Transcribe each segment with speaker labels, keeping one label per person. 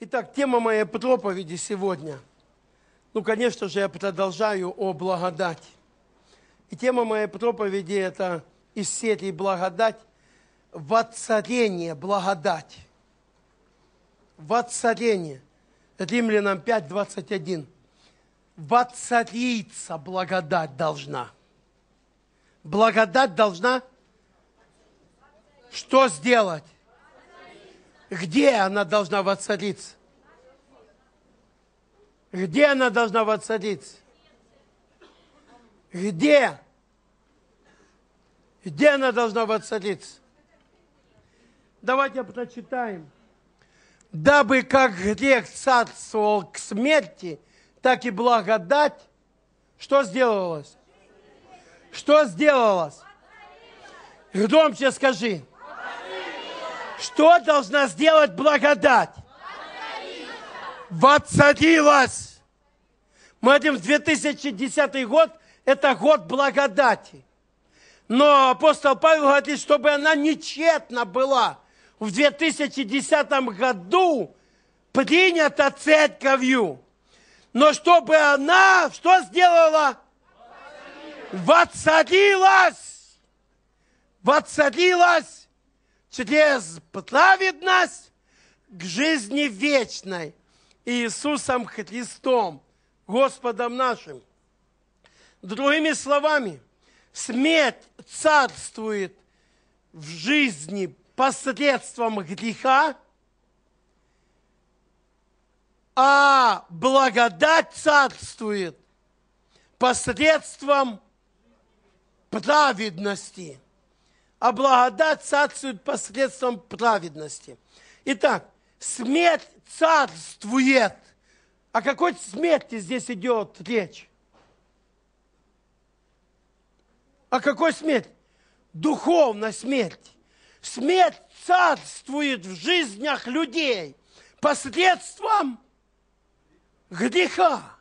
Speaker 1: Итак, тема моей проповеди сегодня. Ну, конечно же, я продолжаю о благодати. И тема моей проповеди – это из серии «Благодать» воцарение благодати. Воцарение. Римлянам 5, 21. Воцариться благодать должна. Благодать должна что сделать? Где она должна воцариться? Где она должна воцариться? Где? Где она должна воцариться? Давайте прочитаем. Дабы как грех царствовал к смерти, так и благодать, что сделалось? Что сделалось? Громче скажи. Что должна сделать благодать? Воцарилась. Мы видим, 2010 год – это год благодати. Но апостол Павел говорит, чтобы она нечетна была. В 2010 году принята церковью. Но чтобы она что сделала? Воцарилась. Воцарилась через праведность к жизни вечной Иисусом Христом, Господом нашим. Другими словами, смерть царствует в жизни посредством греха, а благодать царствует посредством праведности а благодать царствует посредством праведности. Итак, смерть царствует. О какой смерти здесь идет речь? О какой смерти? Духовная смерть. Смерть царствует в жизнях людей посредством греха.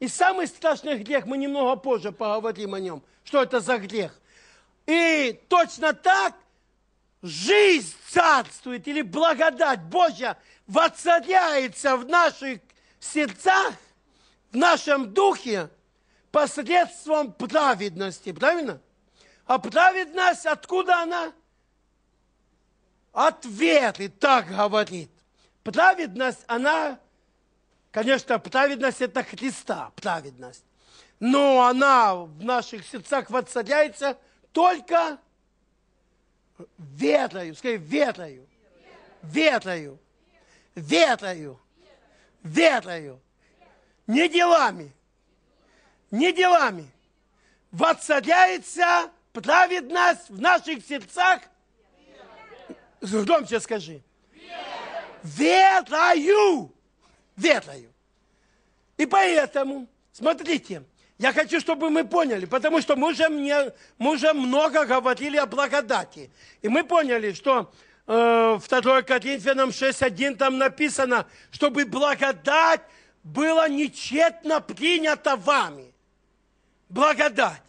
Speaker 1: И самый страшный грех, мы немного позже поговорим о нем, что это за грех. И точно так жизнь царствует или благодать Божья воцаряется в наших сердцах, в нашем духе посредством праведности. Правильно? А праведность, откуда она? От веры, так говорит. Праведность, она, конечно, праведность – это Христа, праведность. Но она в наших сердцах воцаряется – только ветрою, скажи, ветрою, ветрою, ветрою, ветрою, не делами, не делами. Воцаряется праведность в наших сердцах. Громче скажи. Ветрою, ветрою. И поэтому, смотрите, я хочу, чтобы мы поняли, потому что мы уже, мне, мы уже много говорили о благодати. И мы поняли, что э, 2 Коринфянам 6.1 там написано, чтобы благодать была нечетно принята вами. Благодать.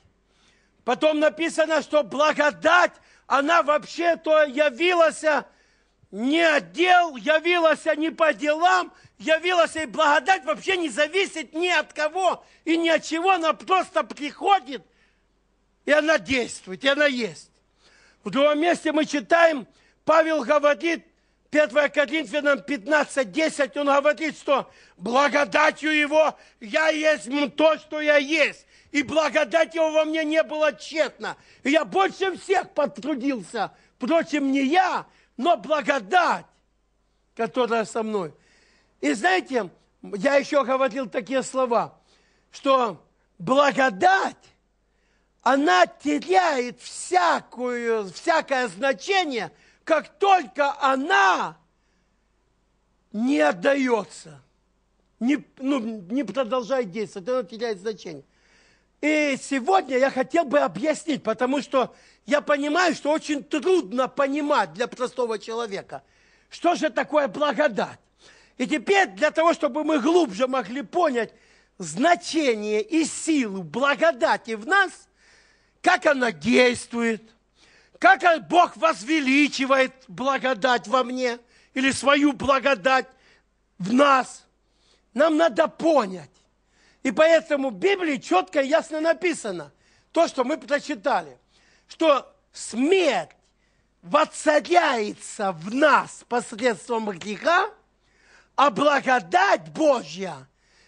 Speaker 1: Потом написано, что благодать, она вообще-то явилась э, не от дел, явилась не по делам, явилась ей благодать, вообще не зависит ни от кого и ни от чего. Она просто приходит, и она действует, и она есть. В другом месте мы читаем, Павел говорит, 1 Коринфянам 15:10, он говорит, что благодатью его я есть то, что я есть. И благодать его во мне не было тщетно. И я больше всех потрудился. Впрочем, не я, но благодать, которая со мной. И знаете, я еще говорил такие слова, что благодать, она теряет всякую, всякое значение, как только она не отдается, не, ну, не продолжает действовать, она теряет значение. И сегодня я хотел бы объяснить, потому что я понимаю, что очень трудно понимать для простого человека, что же такое благодать. И теперь для того, чтобы мы глубже могли понять значение и силу благодати в нас, как она действует, как Бог возвеличивает благодать во мне или свою благодать в нас, нам надо понять. И поэтому в Библии четко и ясно написано то, что мы прочитали, что смерть воцаряется в нас посредством греха, а благодать Божья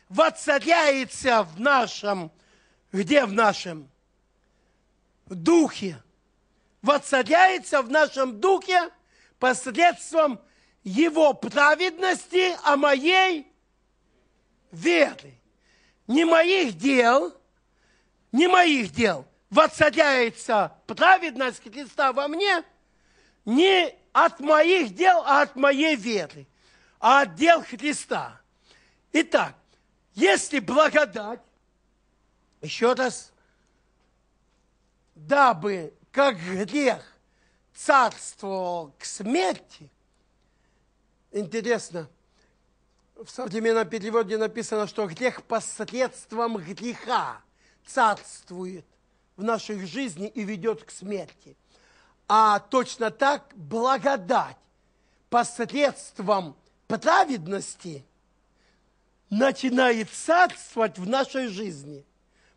Speaker 1: воцаряется в нашем, где в нашем? В духе. Воцаряется в нашем духе посредством его праведности, а моей веры. Не моих дел, не моих дел. Воцаряется праведность Христа во мне не от моих дел, а от моей веры а отдел Христа. Итак, если благодать, еще раз, дабы как грех царствовал к смерти, интересно, в современном переводе написано, что грех посредством греха царствует в наших жизни и ведет к смерти. А точно так благодать посредством праведности начинает царствовать в нашей жизни.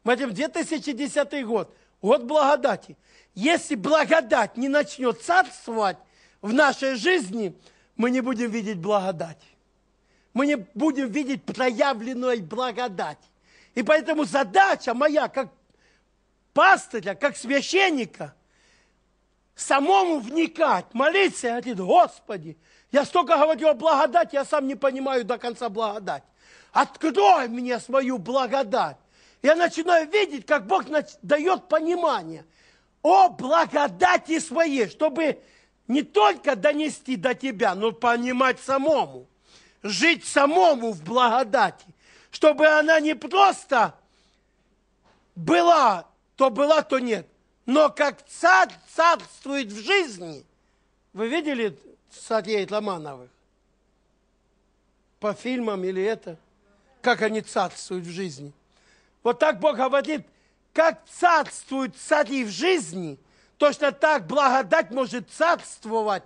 Speaker 1: Смотрим, 2010 год, год благодати. Если благодать не начнет царствовать в нашей жизни, мы не будем видеть благодать. Мы не будем видеть проявленную благодать. И поэтому задача моя, как пастыря, как священника, самому вникать, молиться и говорить, Господи, я столько говорю о благодати, я сам не понимаю до конца благодать. Открой мне свою благодать. Я начинаю видеть, как Бог дает понимание о благодати своей, чтобы не только донести до тебя, но понимать самому. Жить самому в благодати. Чтобы она не просто была, то была, то нет. Но как царствует в жизни. Вы видели садеет Ломановых? По фильмам или это? Как они царствуют в жизни? Вот так Бог говорит, как царствуют цари в жизни, точно так благодать может царствовать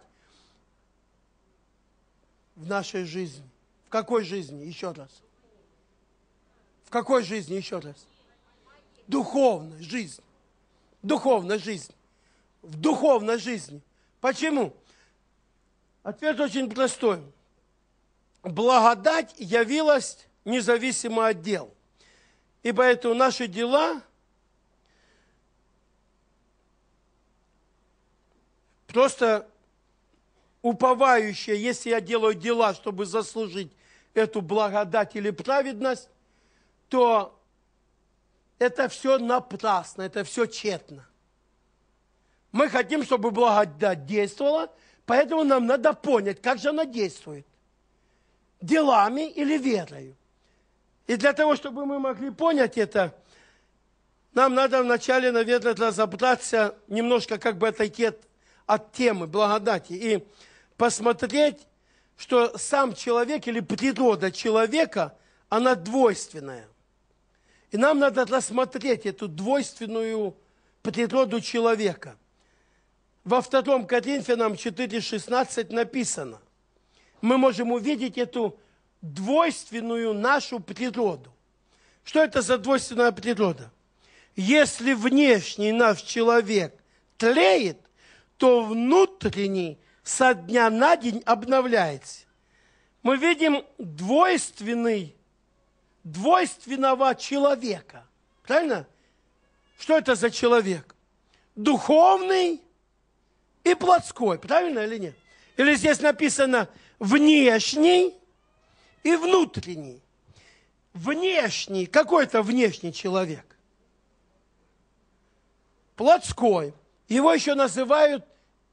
Speaker 1: в нашей жизни. В какой жизни? Еще раз. В какой жизни? Еще раз. Духовная жизнь. Духовная жизнь. В духовной жизни. Почему? Ответ очень простой. Благодать явилась независимо от дел. И поэтому наши дела просто уповающие, если я делаю дела, чтобы заслужить эту благодать или праведность, то это все напрасно, это все тщетно. Мы хотим, чтобы благодать действовала – Поэтому нам надо понять, как же она действует. Делами или верою. И для того, чтобы мы могли понять это, нам надо вначале, наверное, разобраться, немножко как бы отойти от, от темы благодати и посмотреть, что сам человек или природа человека, она двойственная. И нам надо рассмотреть эту двойственную природу человека – во втором Коринфянам 4,16 написано. Мы можем увидеть эту двойственную нашу природу. Что это за двойственная природа? Если внешний наш человек тлеет, то внутренний со дня на день обновляется. Мы видим двойственный, двойственного человека. Правильно? Что это за человек? Духовный и плотской. Правильно или нет? Или здесь написано внешний и внутренний. Внешний, какой то внешний человек? Плотской. Его еще называют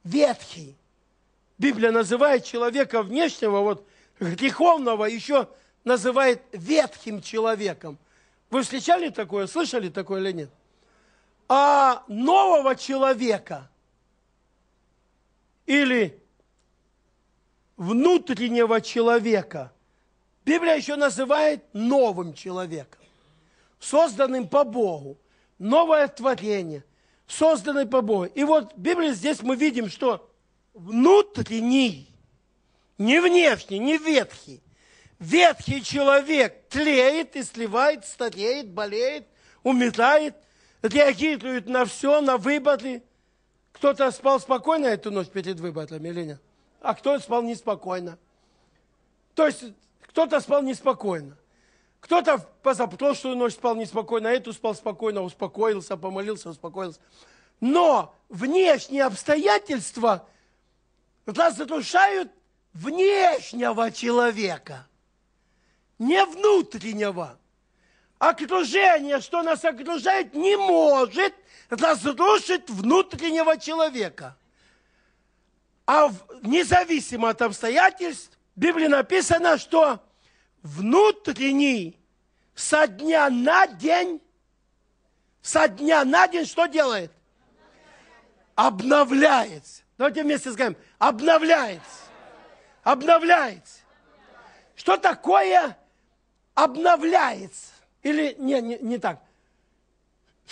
Speaker 1: ветхий. Библия называет человека внешнего, вот греховного, еще называет ветхим человеком. Вы встречали такое, слышали такое или нет? А нового человека – или внутреннего человека. Библия еще называет новым человеком, созданным по Богу, новое творение, созданное по Богу. И вот в Библии здесь мы видим, что внутренний, не внешний, не ветхий, ветхий человек тлеет и сливает, стареет, болеет, умирает, реагирует на все, на выборы – кто-то спал спокойно эту ночь перед выборами или нет? А кто спал неспокойно? То есть кто-то спал неспокойно. Кто-то позапрошлую ночь спал неспокойно, а эту спал спокойно, успокоился, помолился, успокоился. Но внешние обстоятельства разрушают внешнего человека, не внутреннего. Окружение, что нас окружает, не может разрушить внутреннего человека. А независимо от обстоятельств, в Библии написано, что внутренний со дня на день, со дня на день что делает? Обновляется. Давайте вместе скажем, обновляется. Обновляется. Что такое обновляется? Или не, не, не так.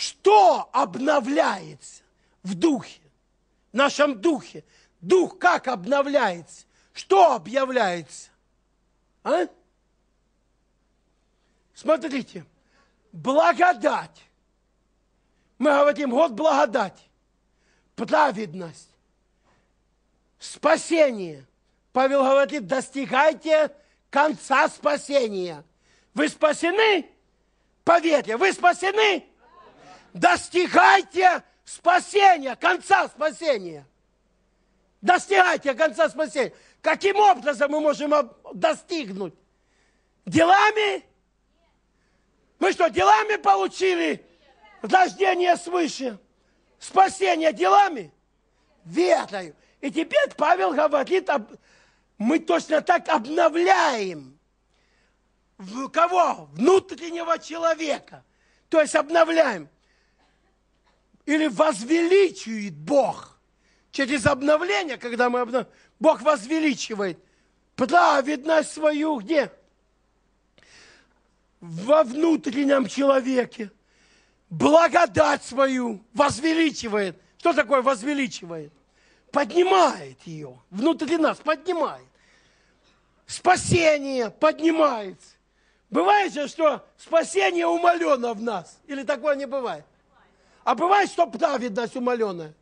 Speaker 1: Что обновляется в духе, в нашем духе? Дух как обновляется? Что объявляется? А? Смотрите, благодать. Мы говорим, вот благодать, праведность, спасение. Павел говорит, достигайте конца спасения. Вы спасены? Поверьте, вы спасены? достигайте спасения, конца спасения. Достигайте конца спасения. Каким образом мы можем достигнуть? Делами? Мы что, делами получили рождение свыше? Спасение делами? Верою. И теперь Павел говорит, мы точно так обновляем кого? Внутреннего человека. То есть обновляем. Или возвеличивает Бог. Через обновление, когда мы обнов... Бог возвеличивает праведность свою где? Во внутреннем человеке. Благодать свою возвеличивает. Что такое возвеличивает? Поднимает ее. Внутри нас поднимает. Спасение поднимается. Бывает же, что спасение умалено в нас. Или такое не бывает? А бывает, что праведность умаленная.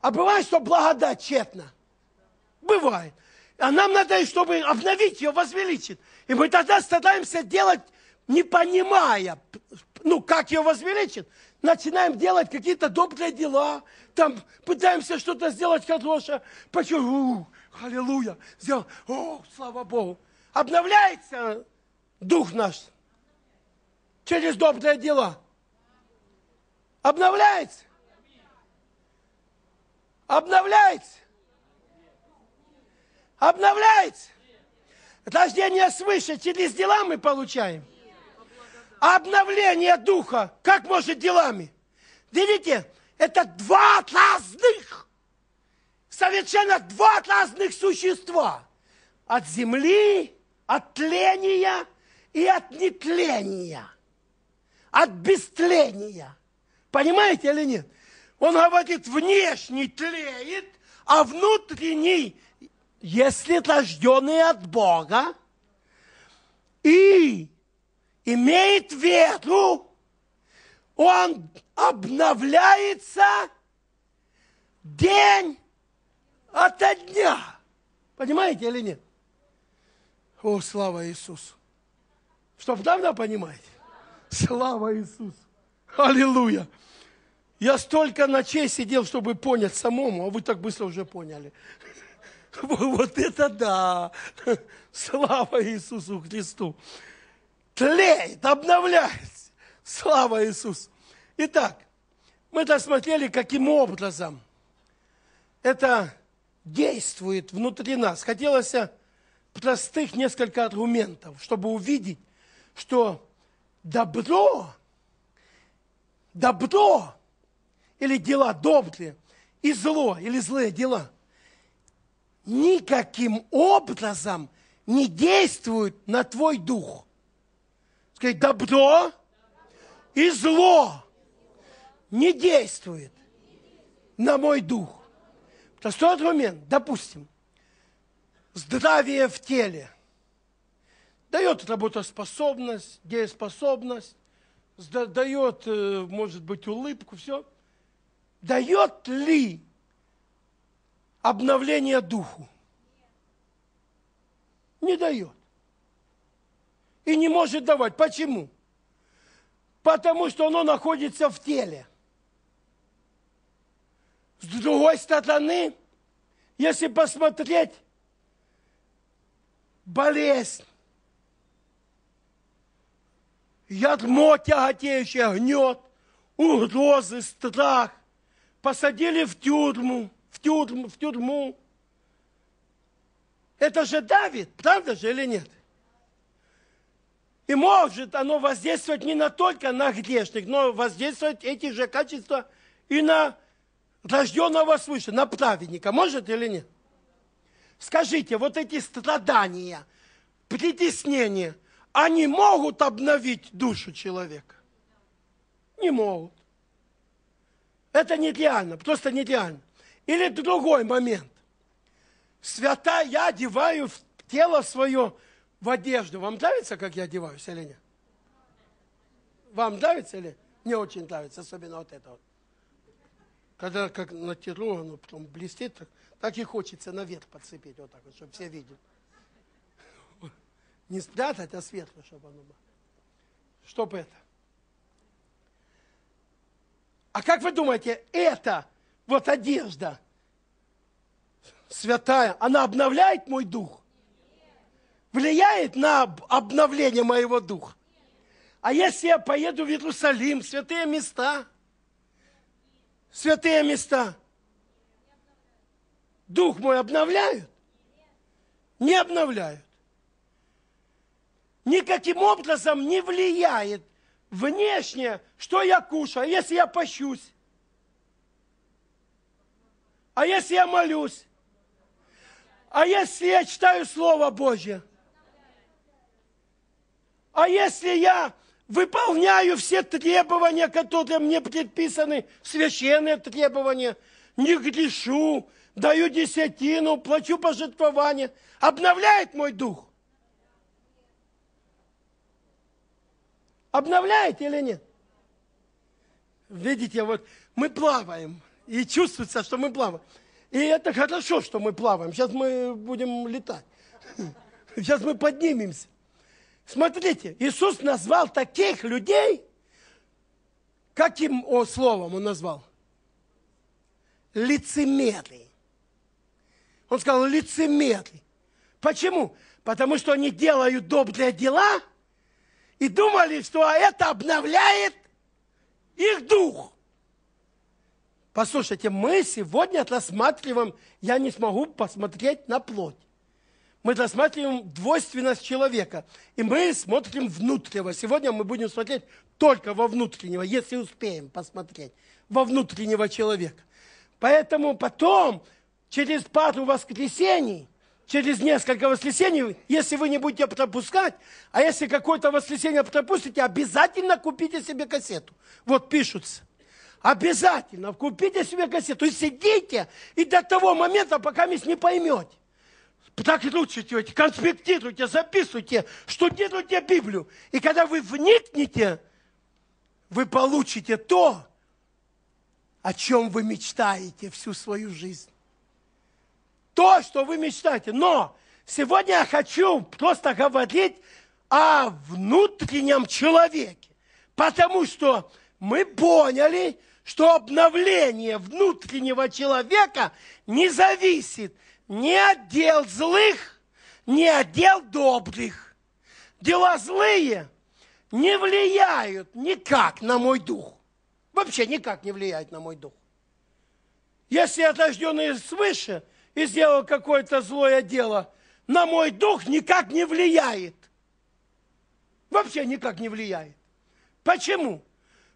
Speaker 1: А бывает, что благодать тщетна. Бывает. А нам надо, чтобы обновить ее, возвеличить. И мы тогда стараемся делать, не понимая, ну, как ее возвеличить. Начинаем делать какие-то добрые дела, там пытаемся что-то сделать хорошее. Почему? Аллилуйя. Сделал. О, слава Богу. Обновляется дух наш через добрые дела. Обновляется. Обновляется. Обновляется. Рождение свыше через дела мы получаем. обновление духа, как может делами? Видите, это два разных, совершенно два разных существа. От земли, от тления и от нетления. От бестления. Понимаете или нет? Он говорит, внешний тлеет, а внутренний, если рожденный от Бога, и имеет веру, он обновляется день ото дня. Понимаете или нет? О, слава Иисусу! чтоб давно понимать. Слава Иисусу! Аллилуйя. Я столько ночей сидел, чтобы понять самому, а вы так быстро уже поняли. Вот это да! Слава Иисусу Христу! Тлеет, обновляется! Слава Иисусу! Итак, мы досмотрели, каким образом это действует внутри нас. Хотелось простых несколько аргументов, чтобы увидеть, что добро добро или дела добрые, и зло или злые дела никаким образом не действуют на твой дух. Сказать, добро и зло не действует на мой дух. То что в тот момент, допустим, здравие в теле дает работоспособность, дееспособность, дает, э, может быть, улыбку, все. Дает ли обновление духу? Не дает. И не может давать. Почему? Потому что оно находится в теле. С другой стороны, если посмотреть, болезнь, ядмо тяготеющее гнет, угрозы, страх. Посадили в тюрьму, в тюрьму, в тюрьму. Это же давит, правда же или нет? И может оно воздействовать не на только на грешник, но воздействовать эти же качества и на рожденного свыше, на праведника. Может или нет? Скажите, вот эти страдания, притеснения – они могут обновить душу человека? Не могут. Это не идеально, просто не идеально. Или другой момент. Свята я одеваю в тело свое в одежду. Вам нравится, как я одеваюсь или нет? Вам нравится или? Мне очень нравится, особенно вот это вот. Когда как натяну, оно потом блестит, так, так и хочется наверх подцепить, вот так вот, чтобы все видели. Не спрятать, а светло, чтобы оно было. Чтоб это. А как вы думаете, это вот одежда святая, она обновляет мой дух? Влияет на обновление моего духа? А если я поеду в Иерусалим, святые места, святые места, дух мой обновляют? Не обновляют никаким образом не влияет внешне, что я кушаю, а если я пощусь, а если я молюсь, а если я читаю Слово Божье, а если я выполняю все требования, которые мне предписаны, священные требования, не грешу, даю десятину, плачу пожертвования, обновляет мой дух. Обновляет или нет? Видите, вот мы плаваем, и чувствуется, что мы плаваем. И это хорошо, что мы плаваем. Сейчас мы будем летать. Сейчас мы поднимемся. Смотрите, Иисус назвал таких людей, каким о, словом он назвал? Лицемеры. Он сказал, лицемеры. Почему? Потому что они делают добрые дела – и думали, что это обновляет их дух. Послушайте, мы сегодня рассматриваем, я не смогу посмотреть на плоть. Мы рассматриваем двойственность человека, и мы смотрим внутреннего. Сегодня мы будем смотреть только во внутреннего, если успеем посмотреть, во внутреннего человека. Поэтому потом, через пару воскресений – через несколько воскресений, если вы не будете пропускать, а если какое-то воскресенье пропустите, обязательно купите себе кассету. Вот пишутся. Обязательно купите себе кассету и сидите и до того момента, пока мисс не поймете. Так и лучше делайте, конспектируйте, записывайте, штудируйте Библию. И когда вы вникнете, вы получите то, о чем вы мечтаете всю свою жизнь то, что вы мечтаете. Но сегодня я хочу просто говорить о внутреннем человеке. Потому что мы поняли, что обновление внутреннего человека не зависит ни от дел злых, ни от дел добрых. Дела злые не влияют никак на мой дух. Вообще никак не влияют на мой дух. Если я рожденный свыше – и сделал какое-то злое дело, на мой дух никак не влияет. Вообще никак не влияет. Почему?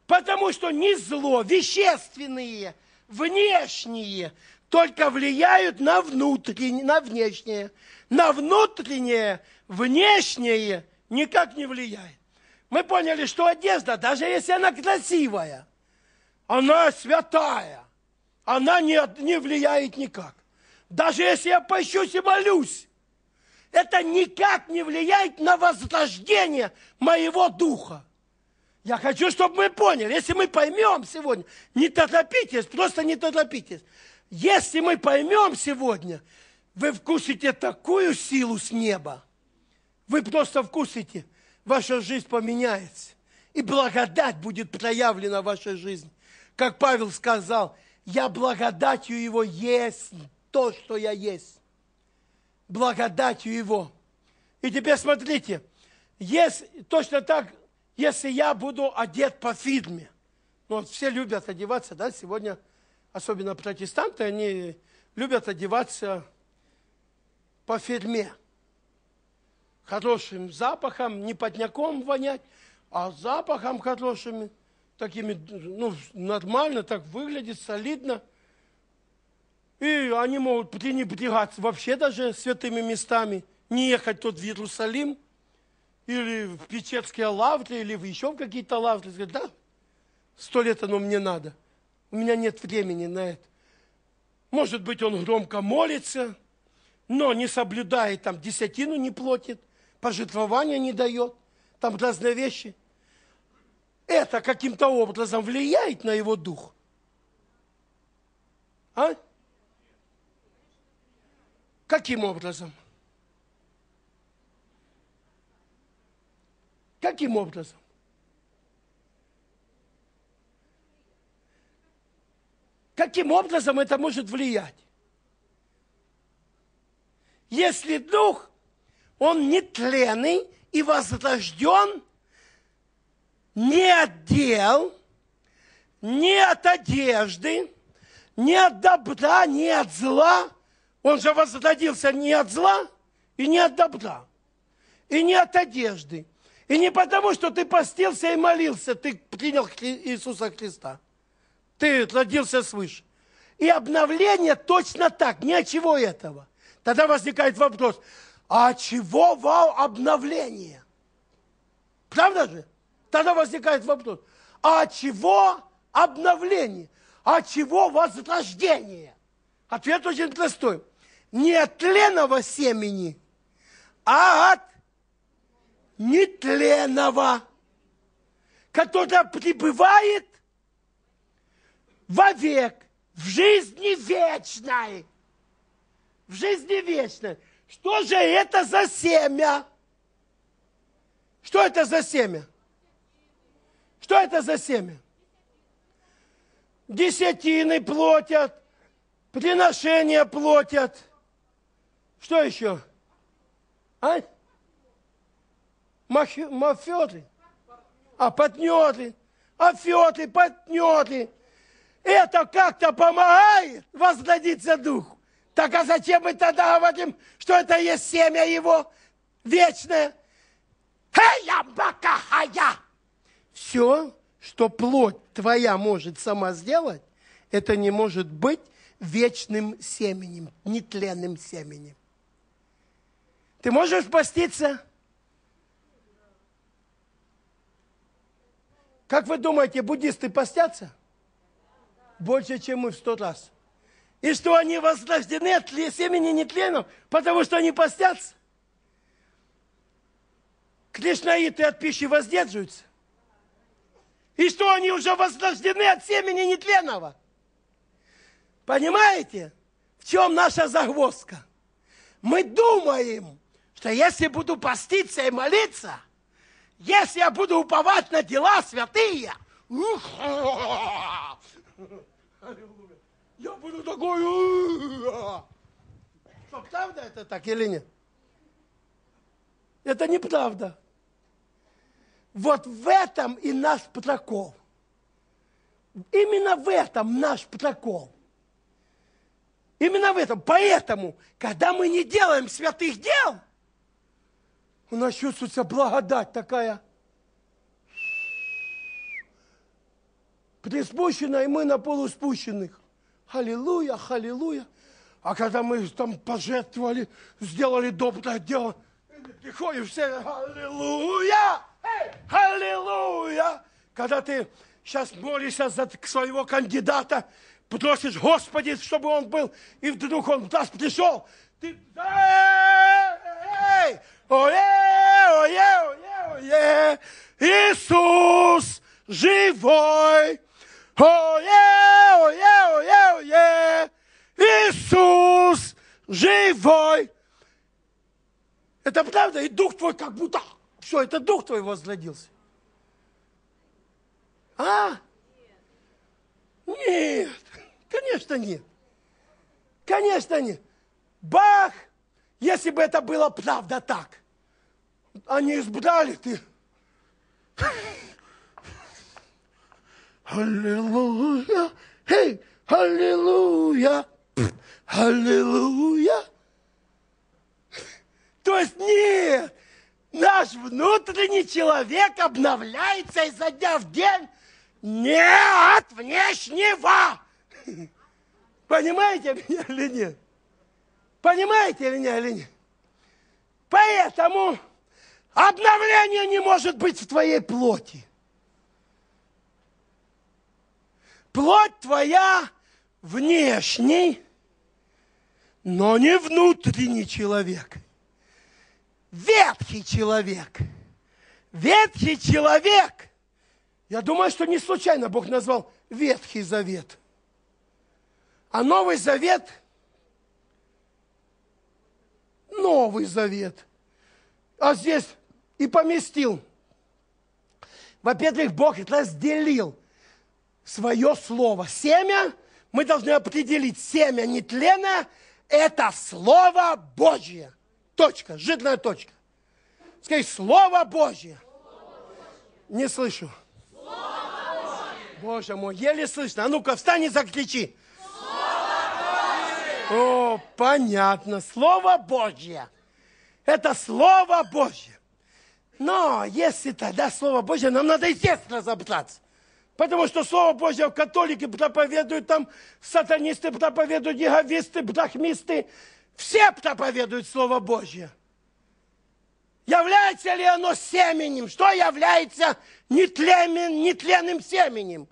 Speaker 1: Потому что не зло, вещественные, внешние, только влияют на внутреннее, на внешнее. На внутреннее, внешнее никак не влияет. Мы поняли, что одежда, даже если она красивая, она святая, она не, не влияет никак даже если я пощусь и молюсь, это никак не влияет на возрождение моего духа. Я хочу, чтобы мы поняли, если мы поймем сегодня, не торопитесь, просто не торопитесь. Если мы поймем сегодня, вы вкусите такую силу с неба, вы просто вкусите, ваша жизнь поменяется, и благодать будет проявлена в вашей жизни. Как Павел сказал, я благодатью его есть то, что я есть, благодатью Его. И теперь смотрите, есть, точно так, если я буду одет по фидме, ну, вот все любят одеваться, да, сегодня, особенно протестанты, они любят одеваться по фирме. Хорошим запахом, не подняком вонять, а запахом хорошими, такими, ну, нормально так выглядит, солидно. И они могут пренебрегать вообще даже святыми местами, не ехать тот в Иерусалим, или в Печерские лавры, или в еще в какие-то лавры. Сказать, да, сто лет оно мне надо. У меня нет времени на это. Может быть, он громко молится, но не соблюдает, там, десятину не платит, пожитвования не дает, там разные вещи. Это каким-то образом влияет на его дух. А? Каким образом? Каким образом? Каким образом это может влиять? Если дух, он нетленный и возрожден не от дел, не от одежды, не от добра, не от зла – он же возродился не от зла и не от добра, и не от одежды, и не потому, что ты постился и молился, ты принял Иисуса Христа. Ты родился свыше. И обновление точно так, ни от чего этого. Тогда возникает вопрос, а чего вам обновление? Правда же? Тогда возникает вопрос, а чего обновление? А чего возрождение? Ответ очень простой не от тленного семени, а от нетленного, который пребывает вовек, в жизни вечной. В жизни вечной. Что же это за семя? Что это за семя? Что это за семя? Десятины платят, приношения платят – что еще? А? Мафи, А партнеры? афеты, а партнеры. Это как-то помогает возгодиться дух. Так а зачем мы тогда говорим, что это есть семя его вечное? хая. Все, что плоть твоя может сама сделать, это не может быть вечным семенем, нетленным семенем. Ты можешь поститься? Как вы думаете, буддисты постятся? Больше, чем мы в сто раз. И что они возрождены от семени нетленов, потому что они постятся? Кришнаиты от пищи воздерживаются. И что они уже возрождены от семени нетленного? Понимаете, в чем наша загвоздка? Мы думаем, что если буду поститься и молиться, если я буду уповать на дела святые, я буду такой... Что, правда это так или нет? Это неправда. Вот в этом и наш прокол. Именно в этом наш прокол. Именно в этом. Поэтому, когда мы не делаем святых дел – у нас чувствуется благодать такая приспущена, и мы на полуспущенных. Аллилуйя, аллилуйя. А когда мы там пожертвовали, сделали доброе дело, ты все, аллилуйя, аллилуйя. Когда ты сейчас молишься за своего кандидата, просишь, Господи, чтобы он был, и вдруг он в нас пришел, ты, эй, эй, Ое, ое, ое, ое. Иисус живой. Ое, ое, ое, ое. Иисус живой. Это правда, и дух твой как будто... Все, это дух твой возгладился. А? Нет, конечно нет. Конечно нет. Бах! Если бы это было правда так они избдали ты. Аллилуйя, эй, аллилуйя, аллилуйя. То есть нет, наш внутренний человек обновляется изо дня в день не от внешнего. Понимаете меня или нет? Понимаете меня или нет? Поэтому Обновление не может быть в твоей плоти. Плоть твоя внешний, но не внутренний человек. Ветхий человек. Ветхий человек. Я думаю, что не случайно Бог назвал Ветхий Завет. А Новый Завет – Новый Завет. А здесь и поместил. Во-первых, Бог разделил свое слово. Семя, мы должны определить, семя нетленное – это слово Божье. Точка, жирная точка. Скажи, слово Божье. Не слышу. Боже мой, еле слышно. А ну-ка, встань и закричи. О, понятно. Слово Божье. Это Слово Божье. Но если тогда Слово Божье, нам надо естественно разобраться. Потому что Слово Божье католики проповедуют, там сатанисты проповедуют, неговисты, брахмисты. Все проповедуют Слово Божье. Является ли оно семенем? Что является нетленным, нетленным семенем?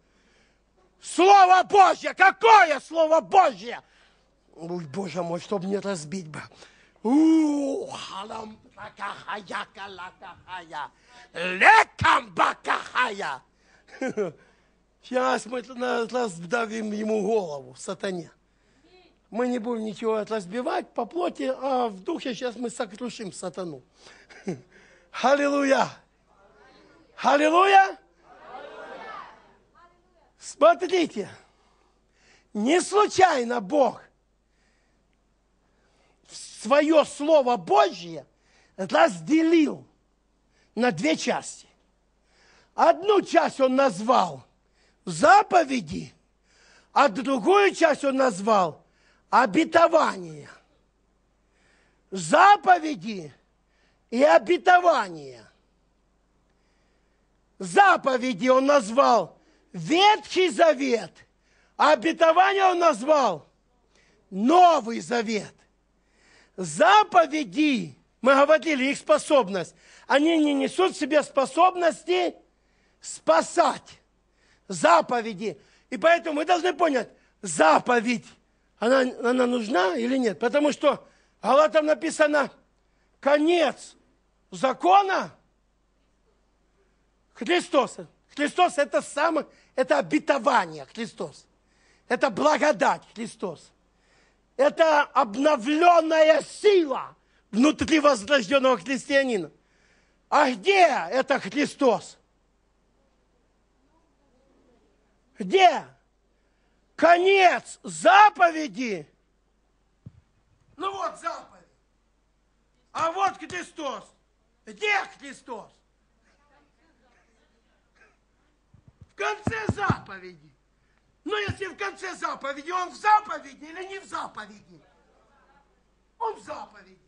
Speaker 1: Слово Божье! Какое Слово Божье? Ой, Боже мой, чтобы не разбить бы. Ух, Бакахая, калакахая. Лекам бакахая. Сейчас мы раздавим ему голову, сатане. Мы не будем ничего разбивать по плоти, а в духе сейчас мы сокрушим сатану. Аллилуйя! Аллилуйя! Смотрите, не случайно Бог свое Слово Божье разделил на две части. Одну часть он назвал заповеди, а другую часть он назвал обетование. Заповеди и обетование. Заповеди он назвал Ветхий Завет, а обетование он назвал Новый Завет. Заповеди мы говорили, их способность. Они не несут в себе способности спасать заповеди. И поэтому мы должны понять, заповедь, она, она нужна или нет? Потому что Галатам написано, конец закона Христос. Христос это самое, это обетование Христос. Это благодать Христос. Это обновленная сила – внутри возрожденного христианина. А где это Христос? Где? Конец заповеди. Ну вот заповедь. А вот Христос. Где Христос? В конце заповеди. Но если в конце заповеди, он в заповеди или не в заповеди? Он в заповеди.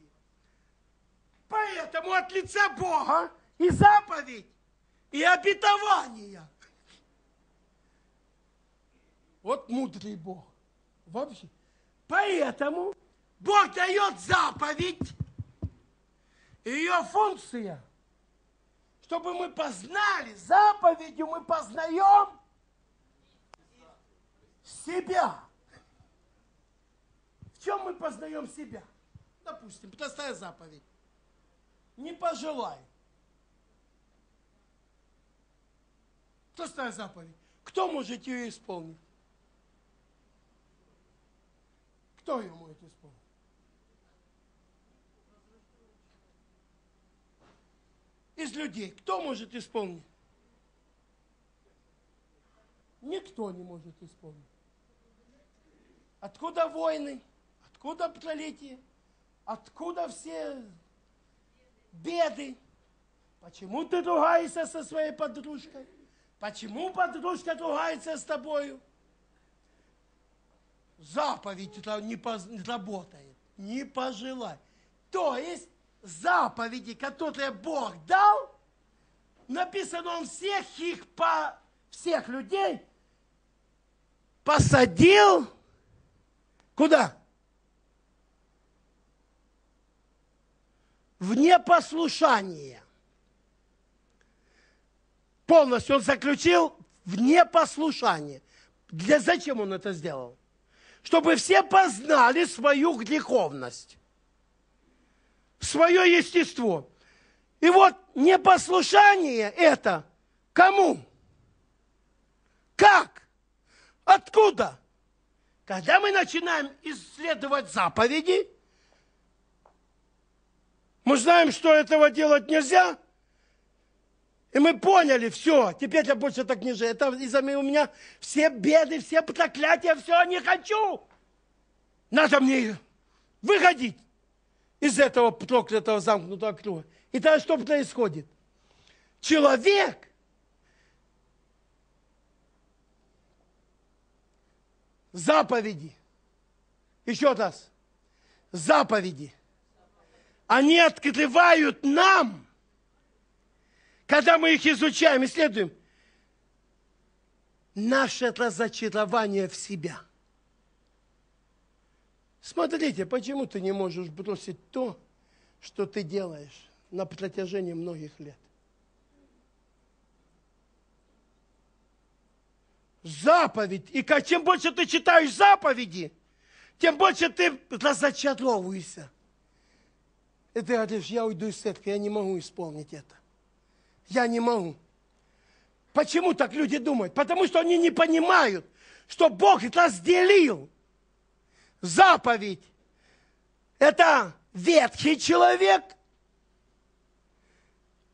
Speaker 1: Поэтому от лица Бога и заповедь, и обетование. Вот мудрый Бог. Вообще. Поэтому Бог дает заповедь, ее функция, чтобы мы познали, заповедью мы познаем себя. В чем мы познаем себя? Допустим, простая заповедь не пожелай. Простая заповедь. Кто может ее исполнить? Кто ее может исполнить? Из людей. Кто может исполнить? Никто не может исполнить. Откуда войны? Откуда пролитие? Откуда все беды. Почему ты ругаешься со своей подружкой? Почему подружка ругается с тобою? Заповедь не работает. Не пожелай. То есть заповеди, которые Бог дал, написано, Он всех их, по, всех людей посадил куда? в непослушание. Полностью он заключил в непослушании. Для зачем он это сделал? Чтобы все познали свою греховность, свое естество. И вот непослушание это кому? Как? Откуда? Когда мы начинаем исследовать заповеди – мы знаем, что этого делать нельзя. И мы поняли, все, теперь я больше так не живу. Это из-за у меня все беды, все проклятия, все, не хочу. Надо мне выходить из этого проклятого замкнутого круга. И тогда что происходит? Человек заповеди, еще раз, заповеди – они открывают нам, когда мы их изучаем, исследуем, наше разочарование в себя. Смотрите, почему ты не можешь бросить то, что ты делаешь на протяжении многих лет. Заповедь. И чем больше ты читаешь заповеди, тем больше ты разочаровываешься. И ты говоришь, я уйду из церкви, я не могу исполнить это. Я не могу. Почему так люди думают? Потому что они не понимают, что Бог разделил заповедь. Это ветхий человек,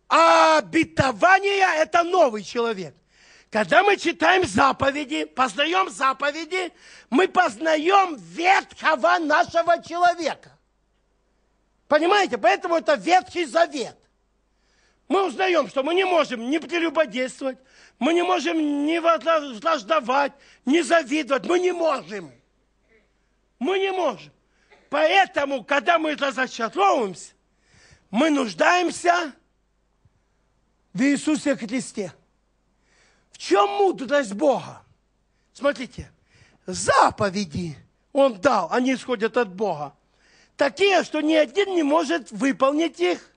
Speaker 1: а обетование – это новый человек. Когда мы читаем заповеди, познаем заповеди, мы познаем ветхого нашего человека. Понимаете? Поэтому это Ветхий Завет. Мы узнаем, что мы не можем не прелюбодействовать, мы не можем не враждовать, не завидовать. Мы не можем. Мы не можем. Поэтому, когда мы разочаровываемся, мы нуждаемся в Иисусе Христе. В чем мудрость Бога? Смотрите, заповеди Он дал, они исходят от Бога такие, что ни один не может выполнить их.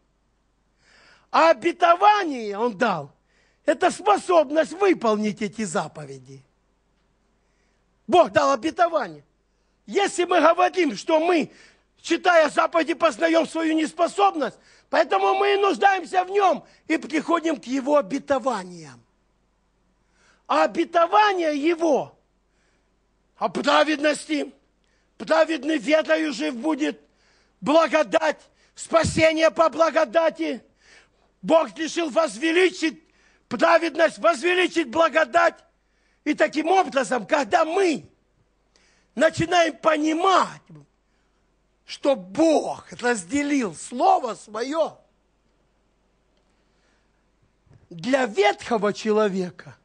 Speaker 1: А обетование он дал – это способность выполнить эти заповеди. Бог дал обетование. Если мы говорим, что мы, читая заповеди, познаем свою неспособность, поэтому мы и нуждаемся в нем и приходим к его обетованиям. А обетование его о праведности, праведный ветрою жив будет – благодать, спасение по благодати. Бог решил возвеличить праведность, возвеличить благодать. И таким образом, когда мы начинаем понимать, что Бог разделил Слово Свое для ветхого человека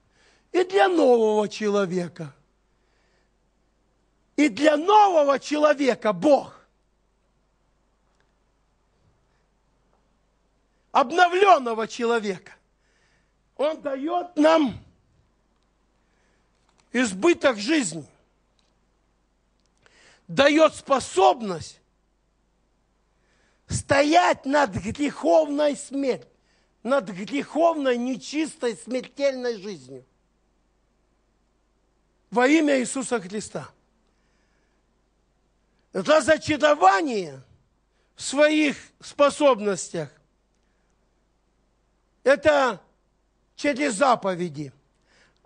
Speaker 1: и для нового человека. И для нового человека Бог обновленного человека. Он дает нам избыток жизни, дает способность стоять над греховной смертью, над греховной, нечистой, смертельной жизнью. Во имя Иисуса Христа. Это зачарование в своих способностях – это через заповеди.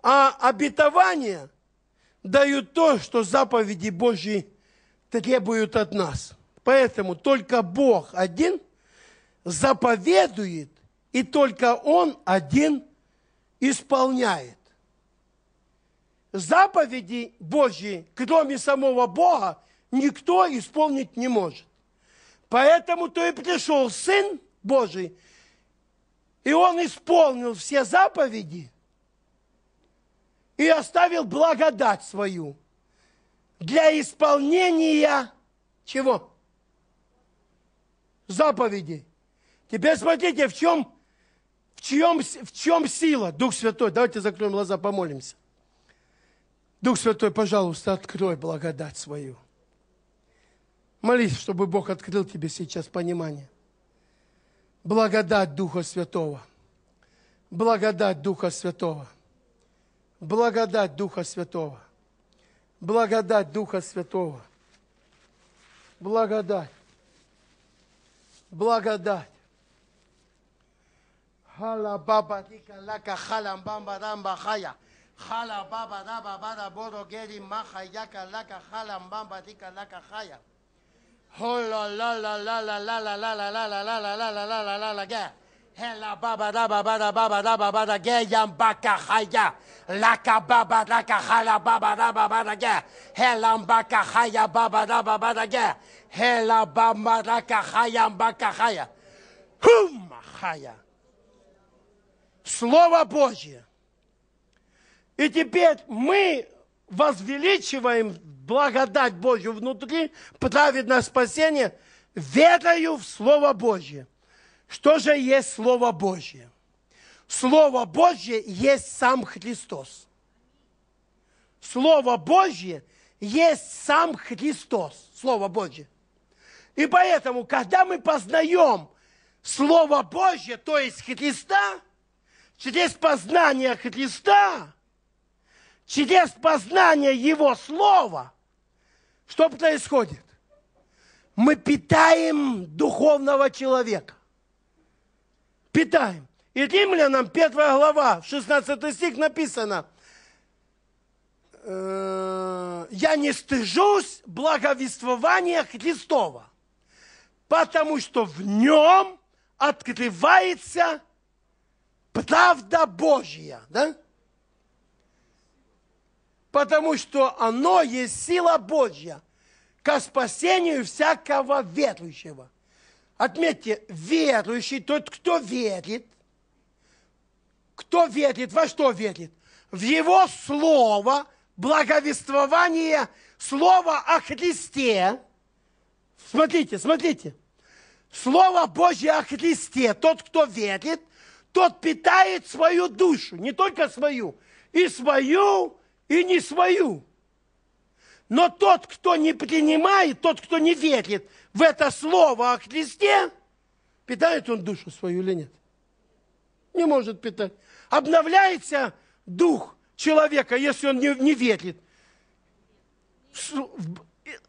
Speaker 1: А обетования дают то, что заповеди Божьи требуют от нас. Поэтому только Бог один заповедует, и только Он один исполняет. Заповеди Божьи, кроме самого Бога, никто исполнить не может. Поэтому то и пришел Сын Божий – и он исполнил все заповеди и оставил благодать свою для исполнения чего? Заповедей. Теперь смотрите, в чем, в чем, в чем сила Дух Святой. Давайте закроем глаза, помолимся. Дух Святой, пожалуйста, открой благодать свою. Молись, чтобы Бог открыл тебе сейчас понимание. Благодать Духа Святого. Благодать Духа Святого. Благодать Духа Святого. Благодать Духа Святого. Благодать. Благодать. Хала баба дика лака халам бамба рамба хая. Хала баба раба бара боро гери маха яка лака халам бамба дика лака хая. Hola Слово Божье. И теперь мы возвеличиваем благодать Божью внутри, праведное спасение, верою в Слово Божье. Что же есть Слово Божье? Слово Божье есть сам Христос. Слово Божье есть сам Христос, Слово Божье. И поэтому, когда мы познаем Слово Божье, то есть Христа, через познание Христа, через познание Его Слова – что происходит? Мы питаем духовного человека. Питаем. И римлянам 1 глава, 16 стих написано, «Э, «Я не стыжусь благовествования Христова, потому что в нем открывается правда Божья». Да? потому что оно есть сила Божья ко спасению всякого верующего. Отметьте, верующий, тот, кто верит, кто верит, во что верит? В его слово, благовествование, слово о Христе. Смотрите, смотрите. Слово Божье о Христе, тот, кто верит, тот питает свою душу, не только свою, и свою и не свою. Но тот, кто не принимает, тот, кто не верит в это слово о Христе, питает он душу свою или нет? Не может питать. Обновляется дух человека, если он не, не верит.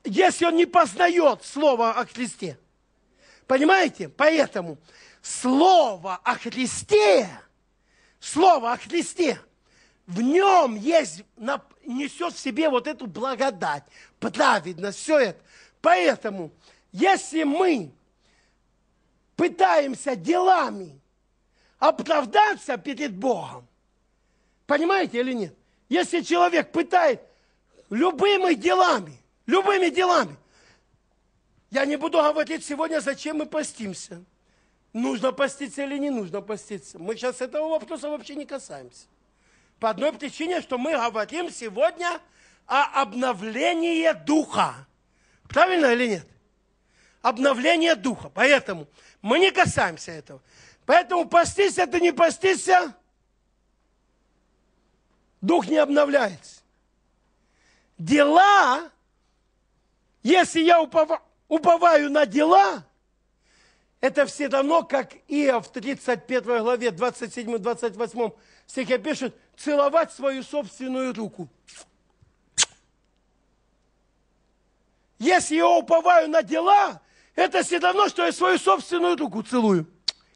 Speaker 1: Если он не познает слово о Христе. Понимаете? Поэтому слово о Христе, слово о Христе – в нем есть, несет в себе вот эту благодать, праведность, все это. Поэтому, если мы пытаемся делами оправдаться перед Богом, понимаете или нет? Если человек пытает любыми делами, любыми делами, я не буду говорить сегодня, зачем мы постимся. Нужно поститься или не нужно поститься. Мы сейчас этого вопроса вообще не касаемся. По одной причине, что мы говорим сегодня о обновлении духа. Правильно или нет? Обновление духа. Поэтому мы не касаемся этого. Поэтому постися ты не постися, а? дух не обновляется. Дела, если я упова, уповаю на дела, это все равно, как Иов в 31 главе, 27-28 стихе пишет, целовать свою собственную руку. Если я уповаю на дела, это все равно, что я свою собственную руку целую.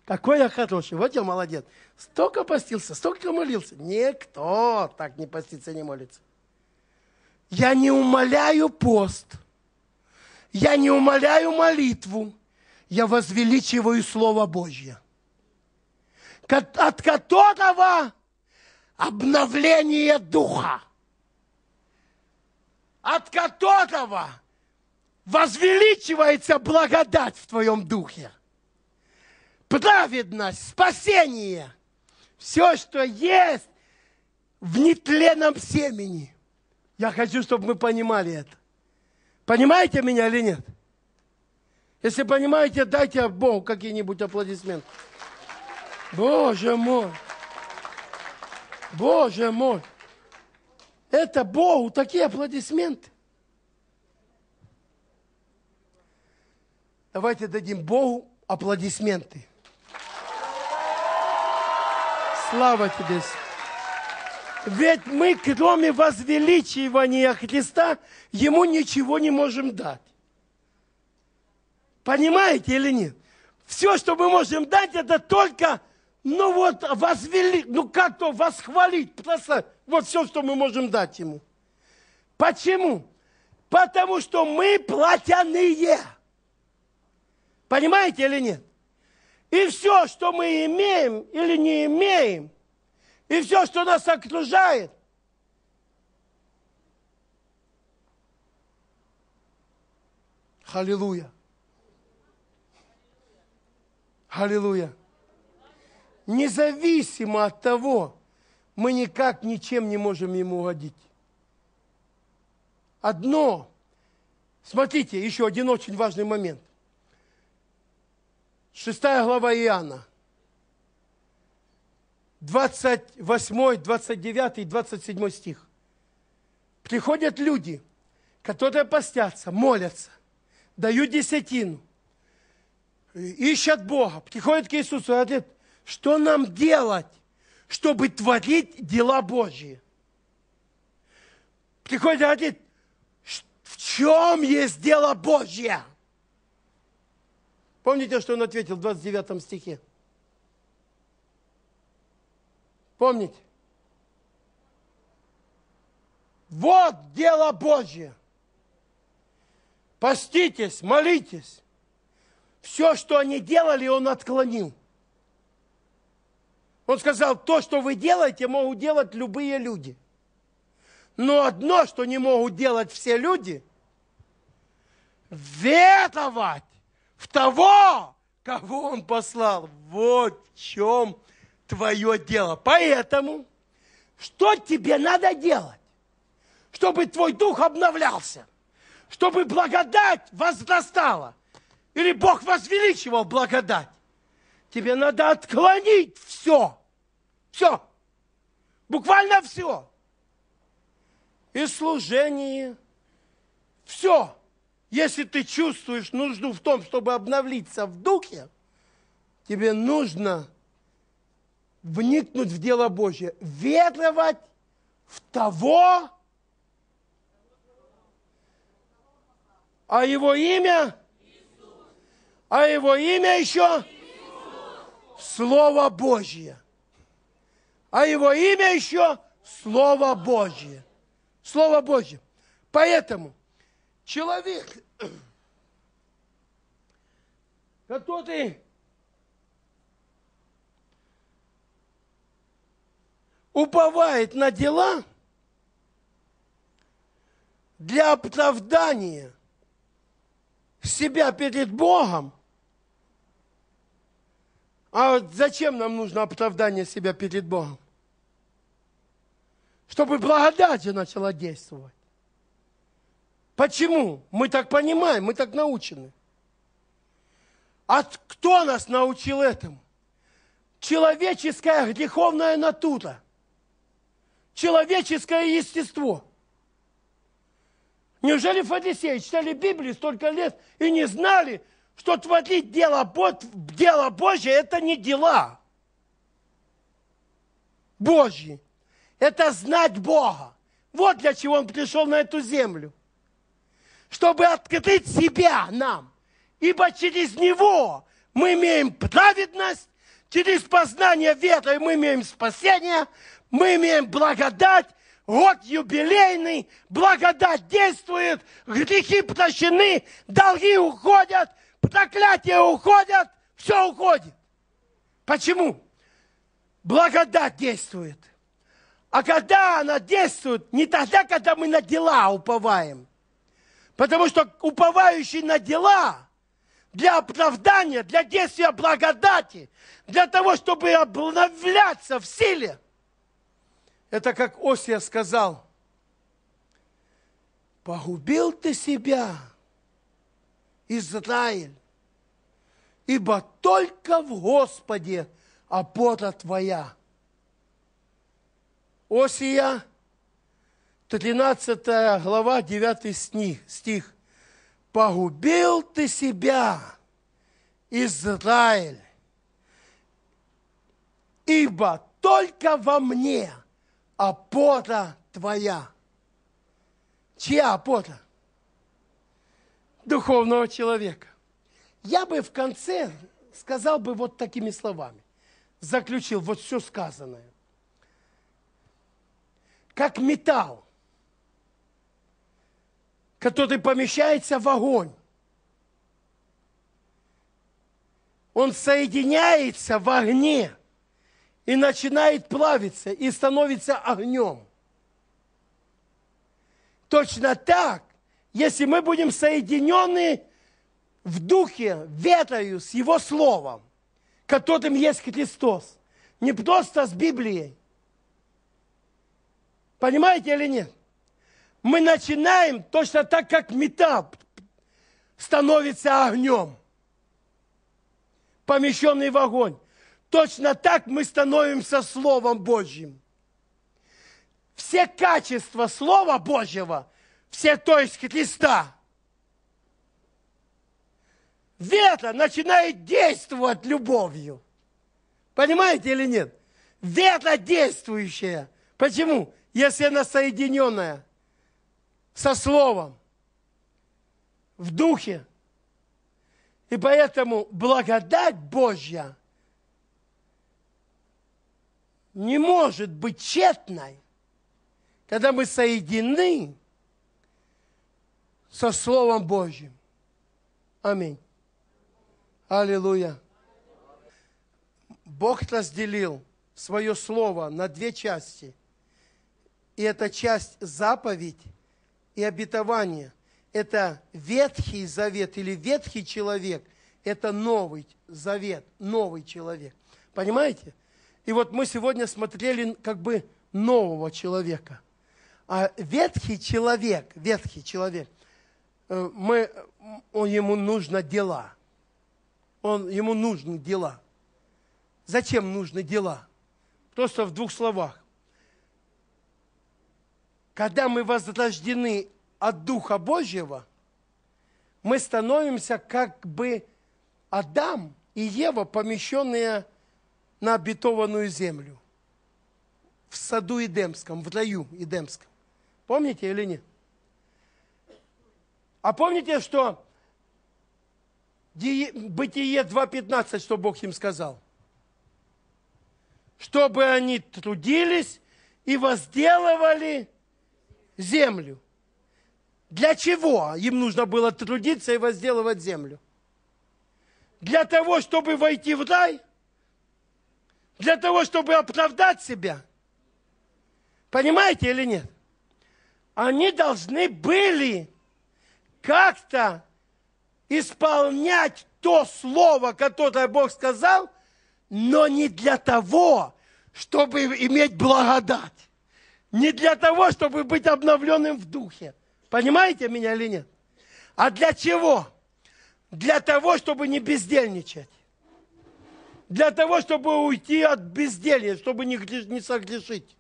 Speaker 1: Какой я хороший, вот я молодец. Столько постился, столько молился. Никто так не постится, не молится. Я не умоляю пост. Я не умоляю молитву. Я возвеличиваю Слово Божье, от которого обновление духа, от которого возвеличивается благодать в твоем духе. Праведность, спасение, все, что есть в нетленном семени. Я хочу, чтобы мы понимали это. Понимаете меня или нет? Если понимаете, дайте Богу какие-нибудь аплодисменты. Боже мой! Боже мой! Это Богу такие аплодисменты. Давайте дадим Богу аплодисменты. Слава тебе! Ведь мы, кроме возвеличивания Христа, Ему ничего не можем дать. Понимаете или нет? Все, что мы можем дать, это только ну вот, возвели, ну как то восхвалить, просто вот все, что мы можем дать ему. Почему? Потому что мы платяные. Понимаете или нет? И все, что мы имеем или не имеем, и все, что нас окружает, Аллилуйя. Аллилуйя независимо от того, мы никак ничем не можем ему угодить. Одно, смотрите, еще один очень важный момент. Шестая глава Иоанна, 28, 29, 27 стих. Приходят люди, которые постятся, молятся, дают десятину, ищут Бога, приходят к Иисусу и говорят, что нам делать, чтобы творить дела Божьи? Приходит и говорит, в чем есть дело Божье? Помните, что он ответил в 29 стихе? Помните? Вот дело Божье. Поститесь, молитесь. Все, что они делали, он отклонил. Он сказал, то, что вы делаете, могут делать любые люди. Но одно, что не могут делать все люди, ветовать в того, кого он послал. Вот в чем твое дело. Поэтому, что тебе надо делать, чтобы твой дух обновлялся, чтобы благодать возрастала, или Бог возвеличивал благодать? тебе надо отклонить все. Все. Буквально все. И служение. Все. Если ты чувствуешь нужду в том, чтобы обновиться в духе, тебе нужно вникнуть в дело Божье, ветровать в того, а его имя, а его имя еще – Слово Божье. А его имя еще Слово Божье. Слово Божье. Поэтому человек, который уповает на дела для оправдания себя перед Богом, а зачем нам нужно оправдание себя перед Богом? Чтобы благодать же начала действовать. Почему? Мы так понимаем, мы так научены. А кто нас научил этому? Человеческая греховная натура. Человеческое естество. Неужели фарисеи читали Библию столько лет и не знали, что творить дело, дело Божье – это не дела Божьи. Это знать Бога. Вот для чего Он пришел на эту землю. Чтобы открыть себя нам. Ибо через Него мы имеем праведность, через познание веры мы имеем спасение, мы имеем благодать, год юбилейный, благодать действует, грехи прощены, долги уходят, проклятия уходят, все уходит. Почему? Благодать действует. А когда она действует, не тогда, когда мы на дела уповаем. Потому что уповающий на дела для оправдания, для действия благодати, для того, чтобы обновляться в силе. Это как Осия сказал, погубил ты себя – Израиль, ибо только в Господе опора твоя. Осия, 13 глава, 9 стих. «Погубил ты себя, Израиль, ибо только во мне опора твоя». Чья опора? духовного человека. Я бы в конце сказал бы вот такими словами. Заключил вот все сказанное. Как металл, который помещается в огонь. Он соединяется в огне и начинает плавиться и становится огнем. Точно так если мы будем соединены в духе, ветою с Его Словом, которым есть Христос, не просто с Библией. Понимаете или нет? Мы начинаем точно так, как метап становится огнем, помещенный в огонь. Точно так мы становимся Словом Божьим. Все качества Слова Божьего – все тоиски листа. Вето начинает действовать любовью. Понимаете или нет? Вето действующее. Почему? Если она соединенная со Словом, в Духе. И поэтому благодать Божья не может быть тщетной, когда мы соединены со Словом Божьим. Аминь. Аллилуйя. Бог разделил свое Слово на две части. И эта часть заповедь и обетование. Это Ветхий Завет или Ветхий человек. Это Новый Завет, Новый человек. Понимаете? И вот мы сегодня смотрели как бы нового человека. А ветхий человек, ветхий человек, Э, мы, он, ему нужно дела. Он, ему нужны дела. Зачем нужны дела? Просто в двух словах. Когда мы возрождены от Духа Божьего, мы становимся как бы Адам и Ева, помещенные на обетованную землю в саду Эдемском, в раю Эдемском. Помните или нет? А помните, что Бытие 2.15, что Бог им сказал? Чтобы они трудились и возделывали землю. Для чего им нужно было трудиться и возделывать землю? Для того, чтобы войти в рай? Для того, чтобы оправдать себя? Понимаете или нет? Они должны были как-то исполнять то слово, которое Бог сказал, но не для того, чтобы иметь благодать. Не для того, чтобы быть обновленным в духе. Понимаете меня или нет? А для чего? Для того, чтобы не бездельничать. Для того, чтобы уйти от безделья, чтобы не, не согрешить.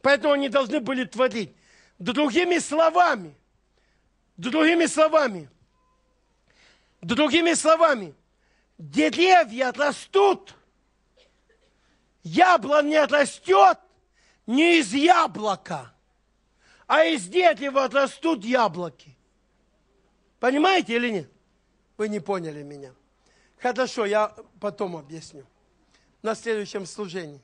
Speaker 1: Поэтому они должны были творить. Другими словами – Другими словами, другими словами, деревья растут, не растет не из яблока, а из дерева растут яблоки. Понимаете или нет? Вы не поняли меня. Хорошо, я потом объясню. На следующем служении.